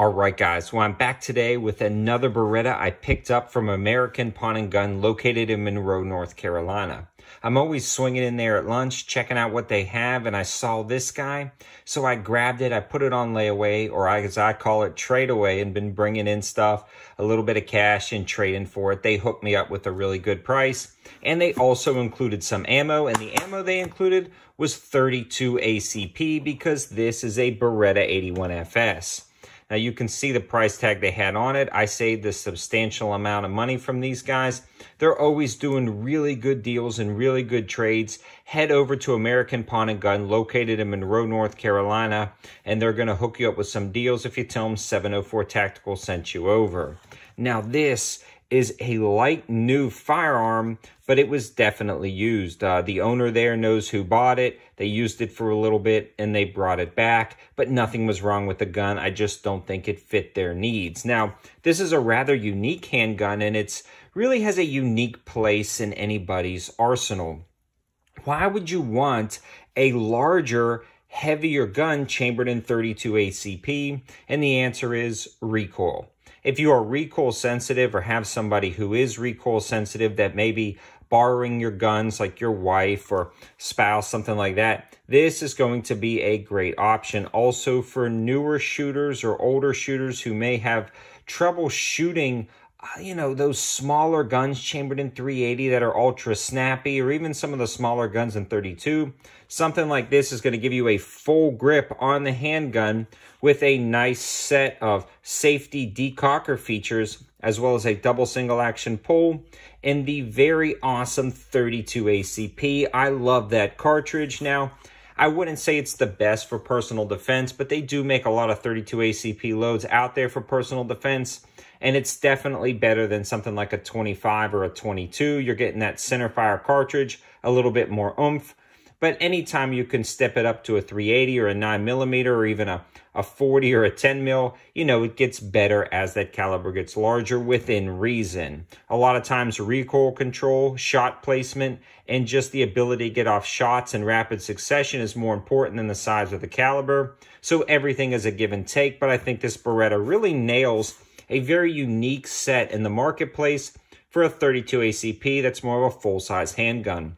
All right, guys. Well, I'm back today with another Beretta I picked up from American Pawn and Gun located in Monroe, North Carolina. I'm always swinging in there at lunch, checking out what they have, and I saw this guy. So I grabbed it, I put it on layaway, or as I call it, trade away, and been bringing in stuff, a little bit of cash and trading for it. They hooked me up with a really good price, and they also included some ammo, and the ammo they included was 32 ACP because this is a Beretta 81FS. Now you can see the price tag they had on it. I saved a substantial amount of money from these guys. They're always doing really good deals and really good trades. Head over to American Pawn and Gun located in Monroe, North Carolina, and they're going to hook you up with some deals if you tell them 704 Tactical sent you over. Now this is a light new firearm but it was definitely used. Uh, the owner there knows who bought it. They used it for a little bit and they brought it back, but nothing was wrong with the gun. I just don't think it fit their needs. Now, this is a rather unique handgun and it's really has a unique place in anybody's arsenal. Why would you want a larger heavier gun chambered in 32 ACP? And the answer is recoil. If you are recoil sensitive or have somebody who is recoil sensitive that maybe borrowing your guns like your wife or spouse, something like that, this is going to be a great option. Also for newer shooters or older shooters who may have trouble shooting uh, you know, those smaller guns chambered in 380 that are ultra snappy, or even some of the smaller guns in 32, something like this is going to give you a full grip on the handgun with a nice set of safety decocker features, as well as a double single action pull and the very awesome 32 ACP. I love that cartridge. Now, I wouldn't say it's the best for personal defense, but they do make a lot of 32 ACP loads out there for personal defense, and it's definitely better than something like a 25 or a 22. You're getting that center fire cartridge, a little bit more oomph, but anytime you can step it up to a 380 or a 9 millimeter or even a, a 40 or a 10 mil, you know, it gets better as that caliber gets larger within reason. A lot of times recoil control, shot placement, and just the ability to get off shots in rapid succession is more important than the size of the caliber. So everything is a give and take, but I think this Beretta really nails a very unique set in the marketplace for a 32 ACP that's more of a full-size handgun.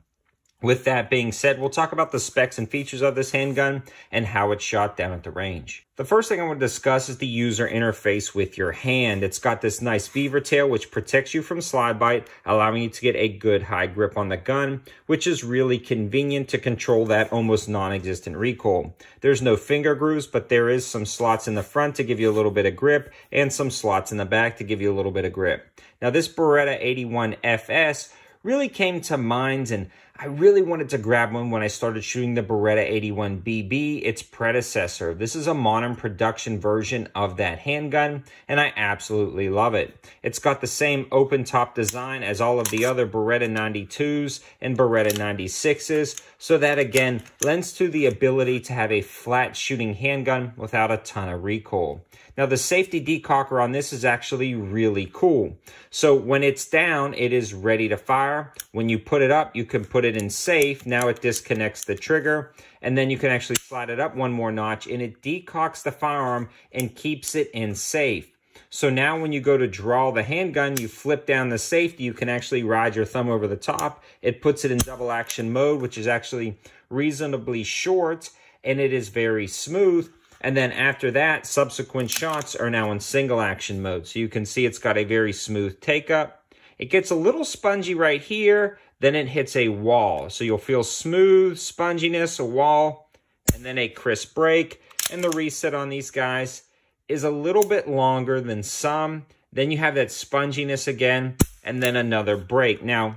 With that being said, we'll talk about the specs and features of this handgun and how it's shot down at the range. The first thing I want to discuss is the user interface with your hand. It's got this nice beaver tail, which protects you from slide bite, allowing you to get a good high grip on the gun, which is really convenient to control that almost non-existent recoil. There's no finger grooves, but there is some slots in the front to give you a little bit of grip and some slots in the back to give you a little bit of grip. Now this Beretta 81FS really came to mind and I really wanted to grab one when I started shooting the Beretta 81BB, its predecessor. This is a modern production version of that handgun, and I absolutely love it. It's got the same open top design as all of the other Beretta 92s and Beretta 96s, so that again lends to the ability to have a flat shooting handgun without a ton of recoil. Now the safety decocker on this is actually really cool. So when it's down, it is ready to fire. When you put it up, you can put it it in safe, now it disconnects the trigger, and then you can actually slide it up one more notch, and it decocks the firearm and keeps it in safe. So now when you go to draw the handgun, you flip down the safety, you can actually ride your thumb over the top. It puts it in double action mode, which is actually reasonably short, and it is very smooth. And then after that, subsequent shots are now in single action mode. So you can see it's got a very smooth take up. It gets a little spongy right here, then it hits a wall. So you'll feel smooth, sponginess, a wall, and then a crisp break. And the reset on these guys is a little bit longer than some. Then you have that sponginess again, and then another break. Now,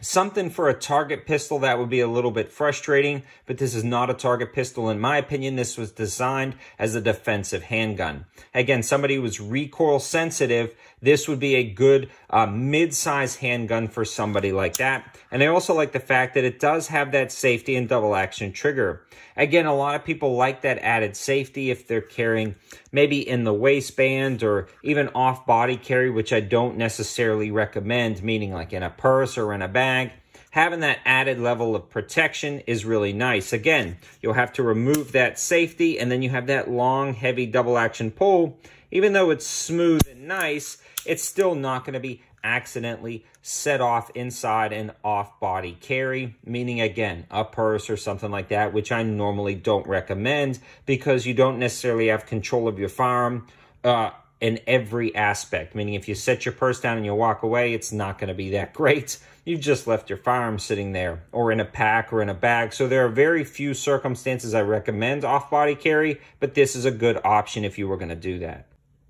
Something for a target pistol that would be a little bit frustrating, but this is not a target pistol in my opinion. This was designed as a defensive handgun. Again, somebody who was recoil sensitive, this would be a good uh, mid-size handgun for somebody like that. And I also like the fact that it does have that safety and double action trigger. Again, a lot of people like that added safety if they're carrying maybe in the waistband or even off-body carry, which I don't necessarily recommend, meaning like in a purse or in a bag bag. Having that added level of protection is really nice. Again, you'll have to remove that safety and then you have that long, heavy double action pull. Even though it's smooth and nice, it's still not going to be accidentally set off inside an off-body carry, meaning again, a purse or something like that, which I normally don't recommend because you don't necessarily have control of your firearm. Uh, in every aspect, meaning if you set your purse down and you walk away, it's not going to be that great. You've just left your firearm sitting there or in a pack or in a bag. So there are very few circumstances I recommend off-body carry, but this is a good option if you were going to do that.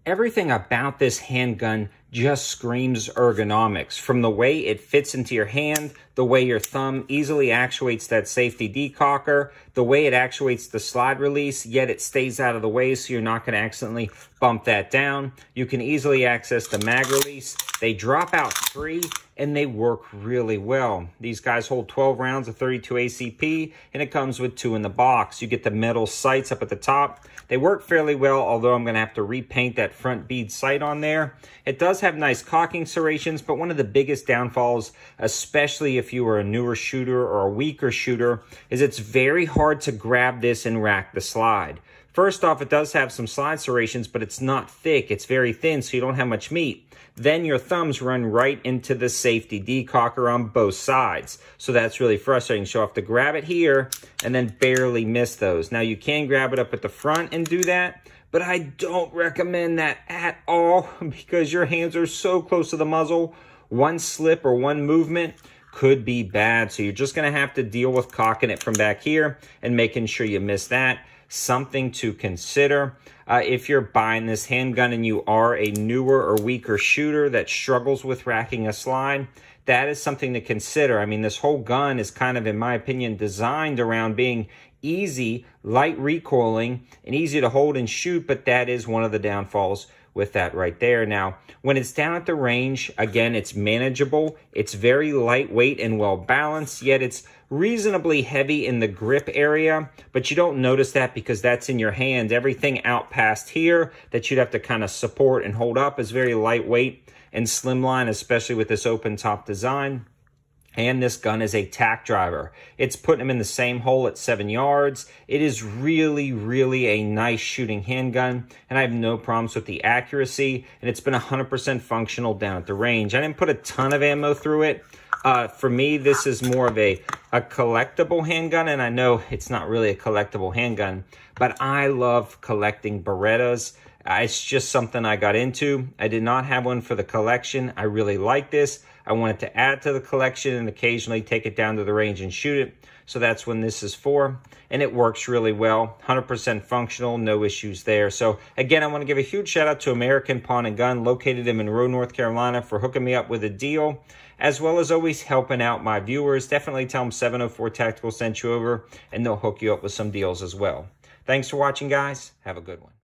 Everything about this handgun just screams ergonomics. From the way it fits into your hand, the way your thumb easily actuates that safety decocker, the way it actuates the slide release, yet it stays out of the way so you're not going to accidentally bump that down. You can easily access the mag release. They drop out free and they work really well. These guys hold 12 rounds of 32 ACP and it comes with two in the box. You get the metal sights up at the top. They work fairly well, although I'm going to have to repaint that front bead sight on there. It does does have nice cocking serrations, but one of the biggest downfalls, especially if you are a newer shooter or a weaker shooter, is it's very hard to grab this and rack the slide. First off, it does have some slide serrations, but it's not thick. It's very thin, so you don't have much meat. Then your thumbs run right into the safety decocker on both sides. So that's really frustrating. So I have to grab it here and then barely miss those. Now you can grab it up at the front and do that, but I don't recommend that at all because your hands are so close to the muzzle. One slip or one movement could be bad. So you're just gonna have to deal with cocking it from back here and making sure you miss that something to consider. Uh, if you're buying this handgun and you are a newer or weaker shooter that struggles with racking a slide, that is something to consider. I mean, this whole gun is kind of, in my opinion, designed around being easy, light recoiling, and easy to hold and shoot, but that is one of the downfalls with that right there. Now, when it's down at the range, again, it's manageable. It's very lightweight and well balanced, yet it's reasonably heavy in the grip area, but you don't notice that because that's in your hand. Everything out past here that you'd have to kind of support and hold up is very lightweight and slimline, especially with this open top design and this gun is a tack driver. It's putting him in the same hole at seven yards. It is really, really a nice shooting handgun, and I have no problems with the accuracy, and it's been 100% functional down at the range. I didn't put a ton of ammo through it. Uh, for me, this is more of a, a collectible handgun, and I know it's not really a collectible handgun, but I love collecting Berettas. It's just something I got into. I did not have one for the collection. I really like this. I wanted to add to the collection and occasionally take it down to the range and shoot it. So that's when this is for. And it works really well. 100% functional, no issues there. So again, I want to give a huge shout out to American Pawn and Gun, located in Monroe, North Carolina, for hooking me up with a deal, as well as always helping out my viewers. Definitely tell them 704 Tactical sent you over, and they'll hook you up with some deals as well. Thanks for watching, guys. Have a good one.